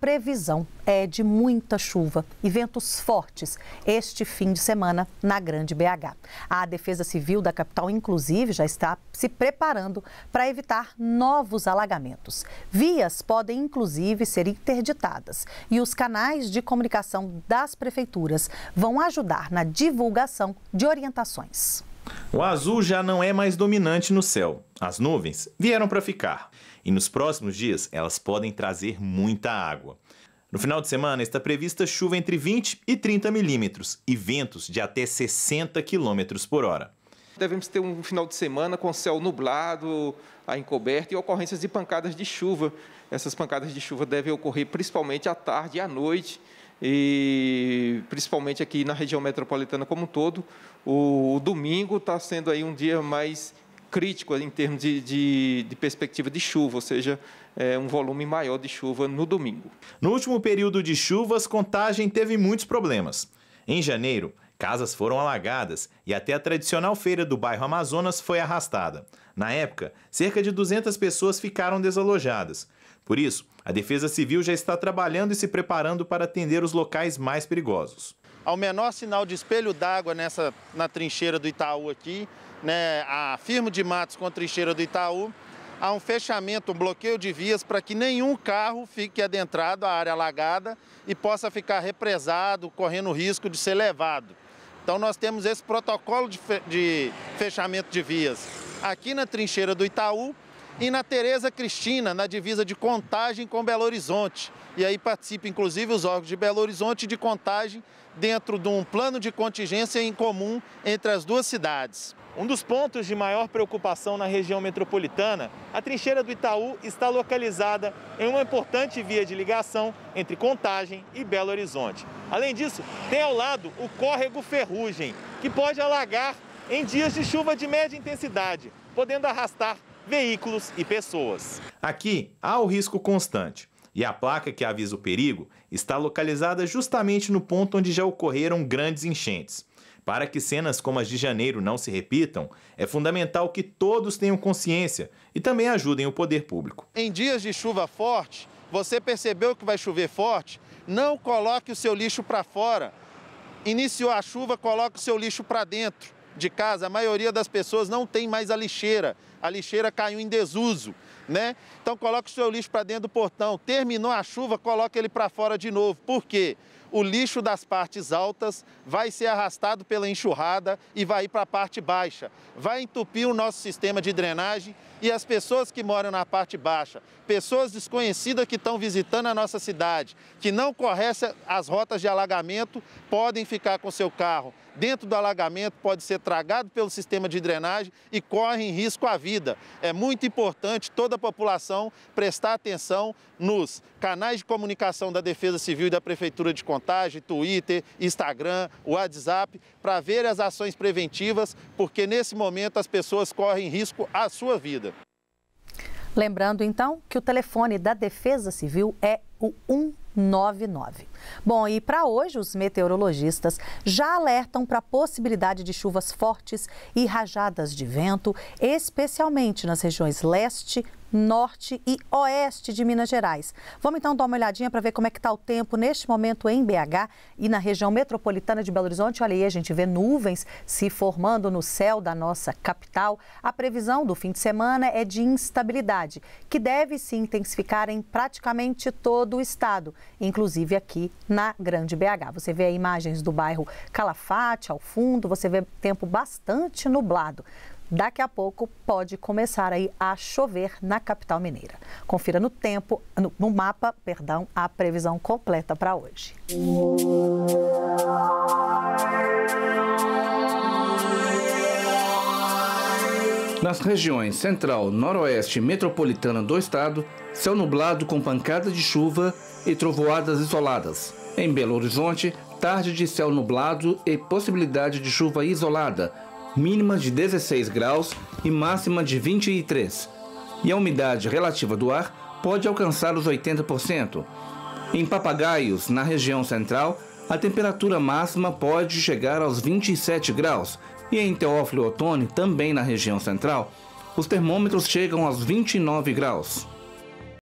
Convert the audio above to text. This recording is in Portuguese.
previsão é de muita chuva e ventos fortes este fim de semana na Grande BH. A Defesa Civil da capital, inclusive, já está se preparando para evitar novos alagamentos. Vias podem, inclusive, ser interditadas e os canais de comunicação das prefeituras vão ajudar na divulgação de orientações. O azul já não é mais dominante no céu. As nuvens vieram para ficar. E nos próximos dias elas podem trazer muita água. No final de semana está prevista chuva entre 20 e 30 milímetros e ventos de até 60 quilômetros por hora. Devemos ter um final de semana com céu nublado, a encoberto e ocorrências de pancadas de chuva. Essas pancadas de chuva devem ocorrer principalmente à tarde e à noite e principalmente aqui na região metropolitana como um todo, o, o domingo está sendo aí um dia mais crítico em termos de, de, de, perspectiva de chuva, ou seja, é um volume maior de chuva no domingo. No último período de chuvas, Contagem teve muitos problemas. Em janeiro, Casas foram alagadas e até a tradicional feira do bairro Amazonas foi arrastada. Na época, cerca de 200 pessoas ficaram desalojadas. Por isso, a Defesa Civil já está trabalhando e se preparando para atender os locais mais perigosos. Ao menor sinal de espelho d'água nessa na trincheira do Itaú aqui, né, a firma de matos com a trincheira do Itaú, há um fechamento, um bloqueio de vias para que nenhum carro fique adentrado à área alagada e possa ficar represado, correndo risco de ser levado. Então nós temos esse protocolo de, fe de fechamento de vias aqui na trincheira do Itaú e na Tereza Cristina, na divisa de Contagem com Belo Horizonte. E aí participa inclusive os órgãos de Belo Horizonte e de Contagem dentro de um plano de contingência em comum entre as duas cidades. Um dos pontos de maior preocupação na região metropolitana, a trincheira do Itaú está localizada em uma importante via de ligação entre Contagem e Belo Horizonte. Além disso, tem ao lado o córrego Ferrugem, que pode alagar em dias de chuva de média intensidade, podendo arrastar veículos e pessoas. Aqui há o risco constante. E a placa que avisa o perigo está localizada justamente no ponto onde já ocorreram grandes enchentes. Para que cenas como as de janeiro não se repitam, é fundamental que todos tenham consciência e também ajudem o poder público. Em dias de chuva forte, você percebeu que vai chover forte? Não coloque o seu lixo para fora. Iniciou a chuva, coloque o seu lixo para dentro de casa. A maioria das pessoas não tem mais a lixeira. A lixeira caiu em desuso, né? Então coloque o seu lixo para dentro do portão. Terminou a chuva, coloque ele para fora de novo. Por quê? o lixo das partes altas vai ser arrastado pela enxurrada e vai ir para a parte baixa. Vai entupir o nosso sistema de drenagem e as pessoas que moram na parte baixa, pessoas desconhecidas que estão visitando a nossa cidade, que não conhecem as rotas de alagamento, podem ficar com seu carro dentro do alagamento, pode ser tragado pelo sistema de drenagem e corre em risco a vida. É muito importante toda a população prestar atenção nos canais de comunicação da Defesa Civil e da Prefeitura de Conselho contagem, Twitter, Instagram, WhatsApp, para ver as ações preventivas, porque nesse momento as pessoas correm risco à sua vida. Lembrando então que o telefone da Defesa Civil é o 199. Bom, e para hoje os meteorologistas já alertam para a possibilidade de chuvas fortes e rajadas de vento, especialmente nas regiões leste, norte e oeste de Minas Gerais. Vamos então dar uma olhadinha para ver como é que está o tempo neste momento em BH e na região metropolitana de Belo Horizonte. Olha aí, a gente vê nuvens se formando no céu da nossa capital. A previsão do fim de semana é de instabilidade, que deve se intensificar em praticamente todo o estado, inclusive aqui na Grande BH. Você vê imagens do bairro Calafate ao fundo, você vê tempo bastante nublado. Daqui a pouco pode começar aí a chover na capital mineira. Confira no tempo, no, no mapa, perdão, a previsão completa para hoje. Nas regiões central, noroeste e metropolitana do estado, céu nublado com pancada de chuva e trovoadas isoladas. Em Belo Horizonte, tarde de céu nublado e possibilidade de chuva isolada mínima de 16 graus e máxima de 23, e a umidade relativa do ar pode alcançar os 80%. Em Papagaios, na região central, a temperatura máxima pode chegar aos 27 graus, e em Teófilo Otoni, também na região central, os termômetros chegam aos 29 graus.